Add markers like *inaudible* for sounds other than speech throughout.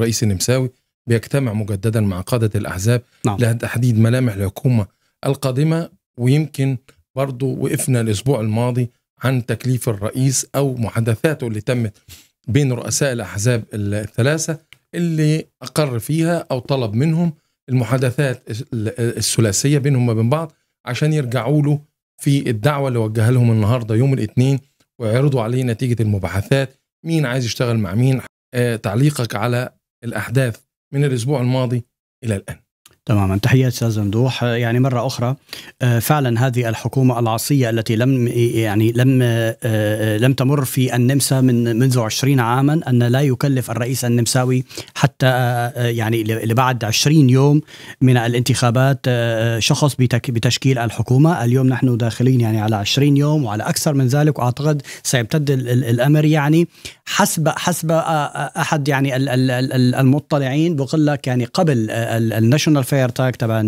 الرئيس النمساوي بيجتمع مجددا مع قادة الأحزاب نعم. لتحديد ملامح الحكومة القادمة ويمكن برضو وقفنا الأسبوع الماضي عن تكليف الرئيس أو محادثاته اللي تمت بين رؤساء الأحزاب الثلاثة اللي أقر فيها أو طلب منهم المحادثات الثلاثية بينهم وبين بعض عشان يرجعوا له في الدعوة اللي وجهها لهم النهاردة يوم الاثنين ويعرضوا عليه نتيجة المباحثات مين عايز يشتغل مع مين آه، تعليقك على الأحداث من الأسبوع الماضي إلى الآن تماما تحيات استاذ ممدوح يعني مره اخرى آه، فعلا هذه الحكومه العصيه التي لم يعني لم آه، آه، لم تمر في النمسا من منذ 20 عاما ان لا يكلف الرئيس النمساوي حتى يعني لبعد 20 يوم من الانتخابات شخص بتشكيل الحكومه اليوم نحن داخلين يعني على 20 يوم وعلى اكثر من ذلك واعتقد سيمتد الامر يعني حسب حسب احد يعني المطلعين بقول لك يعني قبل الناشونال فاير تاك تبع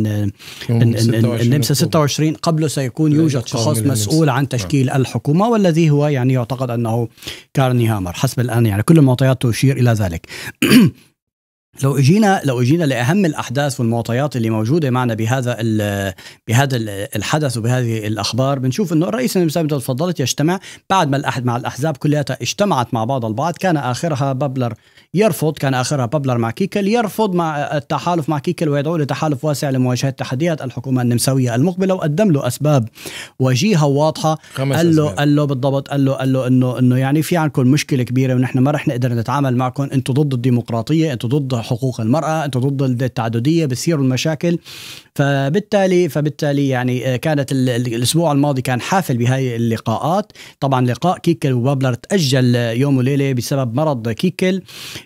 النمسا 26 قبله سيكون إيه، يوجد شخص مسؤول عن تشكيل نعم. الحكومه والذي هو يعني يعتقد انه كارني هامر حسب الان يعني كل المعطيات تشير الى ذلك *clears throat* لو اجينا لو اجينا لاهم الاحداث والمعطيات اللي موجوده معنا بهذا بهذا الحدث وبهذه الاخبار بنشوف انه الرئيس النمساوي مثل ما تفضلت يجتمع بعد ما الأحد مع الاحزاب كلها اجتمعت مع بعض البعض كان اخرها بابلر يرفض كان اخرها بابلر مع كيكل يرفض مع التحالف مع كيكل ويدعو لتحالف واسع لمواجهه تحديات الحكومه النمساويه المقبله وقدم له اسباب وجيهه واضحه قال له قال له بالضبط قال له قال له انه انه يعني في عندكم مشكله كبيره ونحن ما رح نقدر نتعامل معكم انتم ضد الديمقراطيه انتم ضد حقوق المرأة أنت ضد التعددية بتصير المشاكل فبالتالي فبالتالي يعني آه، كانت الأسبوع الماضي كان حافل بهاي اللقاءات طبعا لقاء كيكل وبابلر تأجل آه، يوم وليلة بسبب مرض كيكل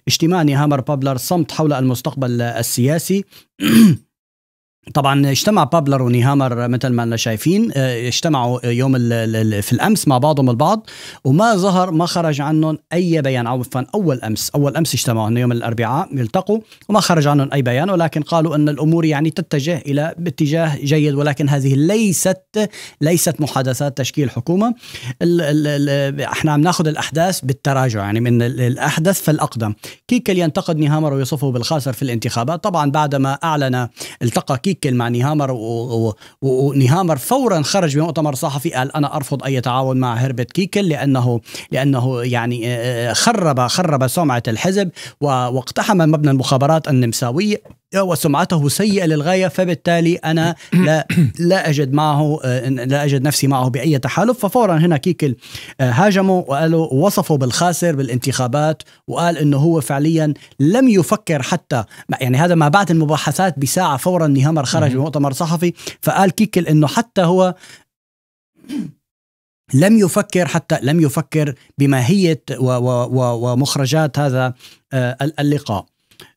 اجتماع نهامر بابلر صمت حول المستقبل السياسي *clears throat* طبعا اجتمع بابلر ونيهامر مثل ما انا شايفين آه، اجتمعوا يوم الـ الـ في الامس مع بعضهم البعض وما ظهر ما خرج عنهم اي بيان عفوا اول امس اول امس اجتمعوا هن يوم الاربعاء يلتقوا وما خرج عنهم اي بيان ولكن قالوا ان الامور يعني تتجه الى باتجاه جيد ولكن هذه ليست ليست محادثات تشكيل حكومه الـ الـ الـ احنا عم ناخذ الاحداث بالتراجع يعني من الاحدث فالاقدم كيكل ينتقد نيهامر ويصفه بالخاسر في الانتخابات طبعا بعدما اعلن التقى كيكل يعطيك كلمة عن نيهامر ونيهامر فورا خرج بمؤتمر صحفي قال أنا أرفض أي تعاون مع هربت كيكل لأنه لأنه يعني آه، آه، خرب خرب سمعة الحزب واقتحم مبنى المخابرات النمساوية وسمعته سيئة للغاية فبالتالي أنا *clears throat* لا, لا أجد معه آه، لا أجد نفسي معه بأي تحالف ففورا هنا كيكل آه، هاجمه وقالوا وصفه بالخاسر بالانتخابات وقال أنه هو فعليا لم يفكر حتى يعني هذا ما بعد المباحثات بساعة فورا نهامر خرج بمؤتمر صحفي فقال كيكل أنه حتى هو لم يفكر حتى لم يفكر بماهية ومخرجات هذا آه، اللقاء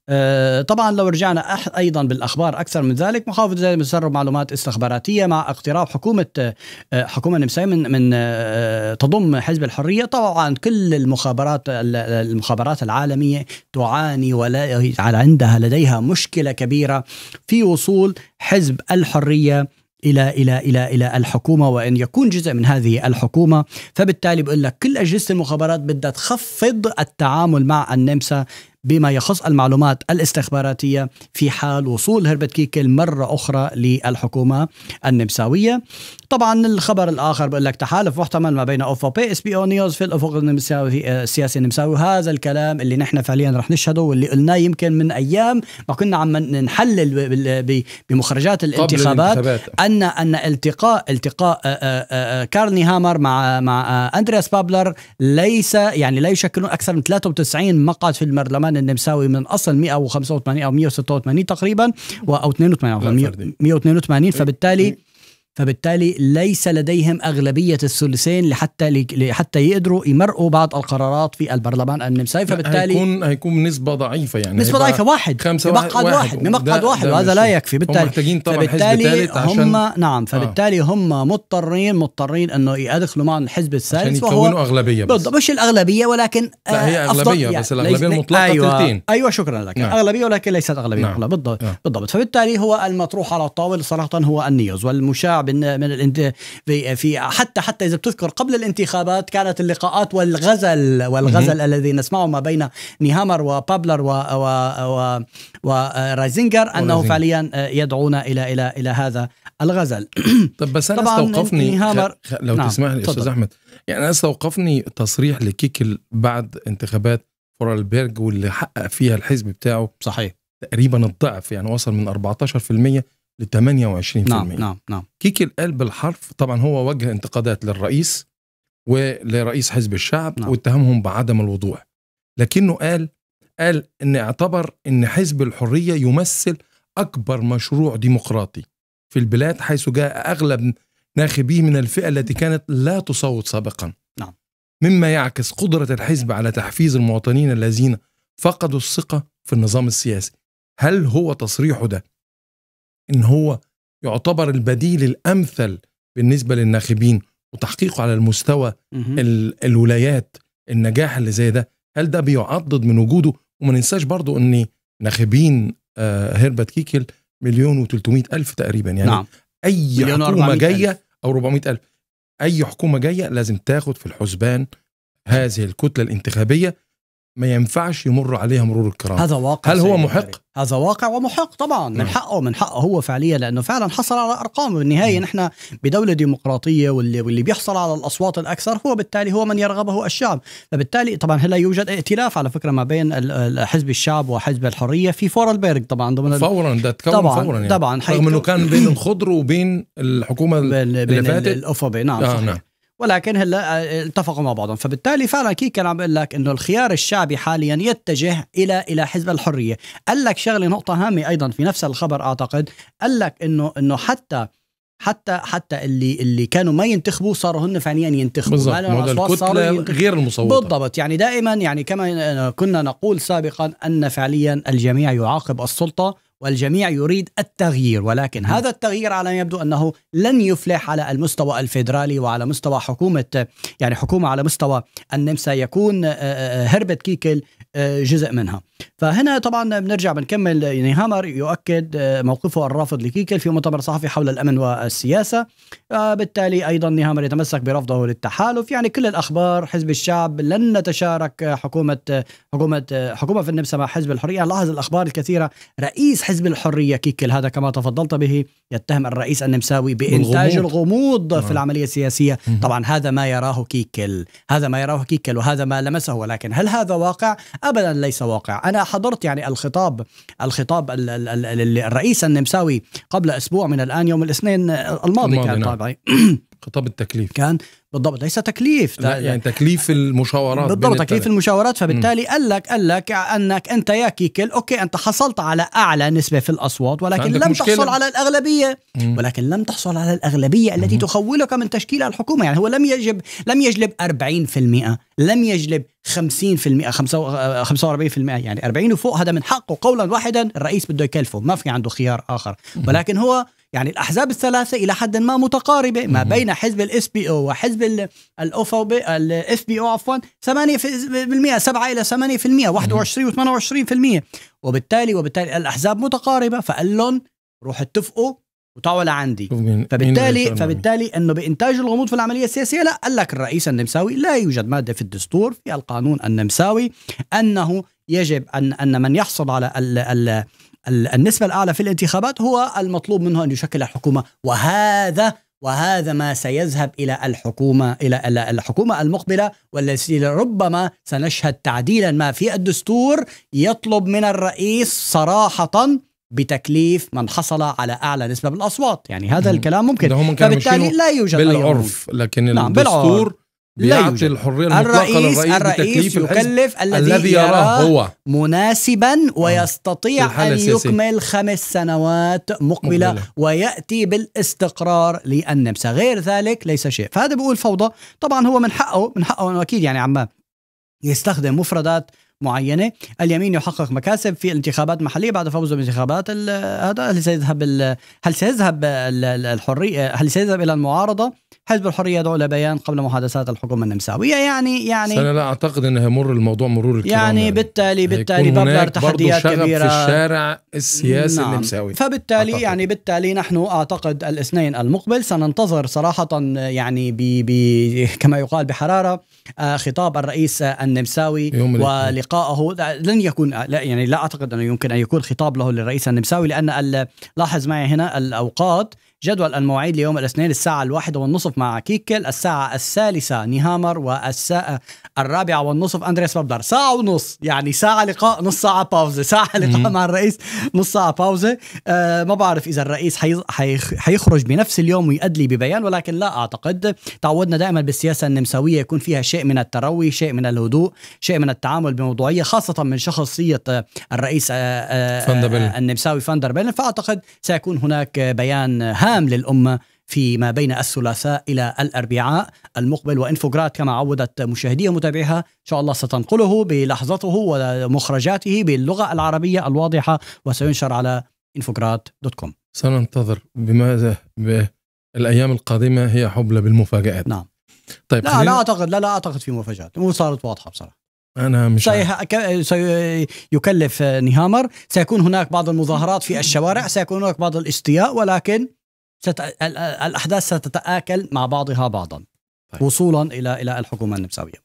آه، طبعا لو رجعنا ايضا بالاخبار اكثر من ذلك محافظ زايد تسرب معلومات استخباراتيه مع اقتراب حكومه آه، حكومه النمساويه من من آه، تضم حزب الحريه طبعا كل المخابرات المخابرات العالميه تعاني ولا عندها لديها مشكله كبيره في وصول حزب الحريه الى الى الى الى الحكومه وان يكون جزء من هذه الحكومه فبالتالي بقول لك كل اجهزه المخابرات بدها تخفض التعامل مع النمسا بما يخص المعلومات الاستخباراتية في حال وصول هربت كيكل مرة أخرى للحكومة النمساوية طبعا الخبر الآخر بقول لك تحالف محتمل ما بين أوفا بي اس بي او نيوز في الأفق النمساوي آه، السياسي النمساوي هذا الكلام اللي نحن فعليا رح نشهده واللي قلناه يمكن من أيام ما كنا عم نحلل بمخرجات الانتخابات أن أن التقاء التقاء آه، آه، كارني هامر مع مع أندرياس بابلر ليس يعني لا يشكلون أكثر من 93 مقعد في البرلمان الان النمساوي من اصل 185 او 186 تقريبا او 82 182 إيه، فبالتالي إيه. فبالتالي ليس لديهم أغلبية الثلثين لحتى لحتى يقدروا يمرقوا بعض القرارات في البرلمان النمساوي فبالتالي هيكون هيكون نسبة ضعيفة يعني نسبة ضعيفة واحد خمسة بمقعد واحد بمقعد واحد وهذا لا يكفي بالتالي هم محتاجين طبعا فبالتالي هم عشان نعم آه. فبالتالي آه. هم مضطرين مضطرين انه يدخلوا معهم الحزب الثالث عشان يكونوا أغلبية بس مش الأغلبية ولكن آه، لا هي أغلبية يعني بس الأغلبية المطلقة أيوة تلتين أيوة شكرا لك نعم. أغلبية ولكن ليست أغلبية نعم. بالضبط نعم. بالضبط فبالتالي هو المطروح على الطاولة صراحة هو النيوز والمشاع صعب من الانت... في حتى حتى اذا بتذكر قبل الانتخابات كانت اللقاءات والغزل والغزل الذي نسمعه ما بين نيهامر وبابلر و, و... و... ورايزنجر انه فعليا يدعونا الى الى الى هذا الغزل *clears throat* طب بس انا استوقفني نيهامر... خ... لو نعم. تسمح لي استاذ احمد يعني انا استوقفني تصريح لكيكل بعد انتخابات فورالبيرج واللي حقق فيها الحزب بتاعه صحيح تقريبا الضعف يعني وصل من 14% ل 28% نعم نعم نعم كيكي قال بالحرف طبعا هو وجه انتقادات للرئيس ولرئيس حزب الشعب نعم. واتهمهم بعدم الوضوح لكنه قال قال ان اعتبر ان حزب الحريه يمثل اكبر مشروع ديمقراطي في البلاد حيث جاء اغلب ناخبيه من الفئه التي كانت لا تصوت سابقا نعم. مما يعكس قدره الحزب على تحفيز المواطنين الذين فقدوا الثقه في النظام السياسي هل هو تصريحه ده ان هو يعتبر البديل الامثل بالنسبه للناخبين وتحقيقه على المستوى الولايات النجاح اللي زي ده هل ده بيعضد من وجوده وما ننساش برضو ان ناخبين آه، هربت كيكل مليون و ألف تقريبا يعني نعم. اي حكومه جايه او 400 ألف اي حكومه جايه لازم تاخد في الحسبان هذه الكتله الانتخابيه ما ينفعش يمر عليها مرور الكرام هذا واقع هل هو محق؟ هذا واقع ومحق طبعا من نعم. حقه من حقه هو فعليا لانه فعلا حصل على ارقام بالنهايه نعم. نحن بدوله ديمقراطيه واللي واللي بيحصل على الاصوات الاكثر هو بالتالي هو من يرغبه الشعب فبالتالي طبعا هلا يوجد ائتلاف على فكره ما بين حزب الشعب وحزب الحريه في فورلبيرغ طبعا ضمن فورا ده تكون طبعا فورا يعني طبعا رغم انه كان بين الخضر وبين الحكومه اللي فاتت نعم, آه نعم. ولكن هلا آه، اتفقوا مع بعضهم فبالتالي فعلا كي كان عم بقول لك انه الخيار الشعبي حاليا يتجه الى الى حزب الحريه قال لك شغله نقطه هامه ايضا في نفس الخبر اعتقد قال لك انه انه حتى حتى حتى اللي اللي كانوا ما ينتخبوا صاروا هن فعليا ينتخبوا بالضبط غير المصوتة بالضبط يعني دائما يعني كما آه، كنا نقول سابقا ان فعليا الجميع يعاقب السلطه والجميع يريد التغيير ولكن م. هذا التغيير على ما يبدو انه لن يفلح على المستوى الفيدرالي وعلى مستوى حكومه يعني حكومه على مستوى النمسا يكون آه، آه، هربت كيكل آه، جزء منها فهنا طبعا بنرجع بنكمل يعني هامر يؤكد موقفه الرافض لكيكل في مؤتمر صحفي حول الامن والسياسه بالتالي ايضا نهامر يتمسك برفضه للتحالف يعني كل الاخبار حزب الشعب لن نتشارك حكومه حكومه حكومه في النمسا مع حزب الحريه لاحظ الاخبار الكثيره رئيس حزب الحرية كيكل هذا كما تفضلت به يتهم الرئيس النمساوي بإنتاج الغموض, الغموض في نعم. العملية السياسية مم. طبعا هذا ما يراه كيكل هذا ما يراه كيكل وهذا ما لمسه ولكن هل هذا واقع؟ أبدا ليس واقع أنا حضرت يعني الخطاب الخطاب ال الرئيس النمساوي قبل أسبوع من الآن يوم الاثنين الماضي, الماضي كان نعم. طبعا *clears throat* خطاب التكليف كان بالضبط ليس تكليف لا يعني تكليف المشاورات بالضبط تكليف المشاورات فبالتالي قال لك قال لك انك انت يا كيكل اوكي انت حصلت على اعلى نسبه في الاصوات ولكن لم مشكلة. تحصل على الاغلبيه مم. ولكن لم تحصل على الاغلبيه التي مم. تخولك من تشكيل الحكومه يعني هو لم يجب لم يجلب 40% لم يجلب 50% 45% آه، يعني 40 وفوق هذا من حقه قولا واحدا الرئيس بده يكلفه ما في عنده خيار اخر ولكن هو يعني الأحزاب الثلاثة إلى حد ما متقاربة ما بين حزب الاس بي او وحزب بي الاف بي او عفوا 8% 7 إلى 8% 21 و28% وبالتالي وبالتالي الأحزاب متقاربة فقال لهم روحوا اتفقوا وتعوا لعندي فبالتالي فبالتالي انه بانتاج الغموض في العمليه السياسيه لا قال لك الرئيس النمساوي لا يوجد ماده في الدستور في القانون النمساوي انه يجب ان ان من يحصل على ال ال النسبة الأعلى في الانتخابات هو المطلوب منه أن يشكل الحكومة وهذا وهذا ما سيذهب إلى الحكومة إلى الحكومة المقبلة والتي ربما سنشهد تعديلا ما في الدستور يطلب من الرئيس صراحة بتكليف من حصل على اعلى نسبه بالاصوات يعني هذا الكلام ممكن فبالتالي لا يوجد بالعرف لكن نعم الدستور بالعرف. بيعطي الحريه المطلقه للرئيس الرئيس يكلف الذي يراه هو مناسبا آه. ويستطيع ان يكمل خمس سنوات مقبله, مقبلة. وياتي بالاستقرار للنمسا غير ذلك ليس شيء فهذا بيقول فوضى طبعا هو من حقه من حقه اكيد يعني عم يستخدم مفردات معينه، اليمين يحقق مكاسب في الانتخابات المحليه بعد فوزه بالانتخابات هذا هل سيذهب هل سيذهب الحريه هل سيذهب الى المعارضه؟ حزب الحريه يدعو الى بيان قبل محادثات الحكومه النمساويه يعني يعني انا لا اعتقد انه يمر الموضوع مرور الكرام يعني, يعني بالتالي بالتالي بابلر تحديات شغف كبيره في الشارع السياسي نعم. النمساوي فبالتالي أعتقد. يعني بالتالي نحن اعتقد الاثنين المقبل سننتظر صراحه يعني ب كما يقال بحراره آه، خطاب الرئيس النمساوي ولقاء لقائه لن يكون لا يعني لا اعتقد انه يمكن ان يكون خطاب له للرئيس النمساوي لان لاحظ معي هنا الاوقات جدول المواعيد ليوم الاثنين الساعة الواحدة والنصف مع كيكل الساعة الثالثة نيهامر والساعة الرابعة والنصف أندريس بابدر ساعة ونص يعني ساعة لقاء نص ساعة باوزة ساعة لقاء مع الرئيس نص ساعة باوزة آه ما بعرف إذا الرئيس حي... حي... حيخرج بنفس اليوم ويأدلي ببيان ولكن لا أعتقد تعودنا دائما بالسياسة النمساوية يكون فيها شيء من التروي شيء من الهدوء شيء من التعامل بموضوعية خاصة من شخصية آه، الرئيس آه آه, آه، النمساوي فاندر بيلن فأعتقد سيكون هناك بيان هام هام للأمة فيما بين الثلاثاء إلى الأربعاء المقبل وإنفوجراد كما عودت مشاهدي ومتابعيها إن شاء الله ستنقله بلحظته ومخرجاته باللغة العربية الواضحة وسينشر على إنفوجراد دوت كوم سننتظر بماذا الأيام القادمة هي حبلى بالمفاجآت نعم طيب لا لا أعتقد لا لا أعتقد في مفاجآت صارت واضحة بصراحة انا مش سيكلف نهامر سيكون هناك بعض المظاهرات في الشوارع سيكون هناك بعض الاستياء ولكن ست... الأحداث ستتآكل مع بعضها بعضا طيب. وصولا إلى إلى الحكومة النمساوية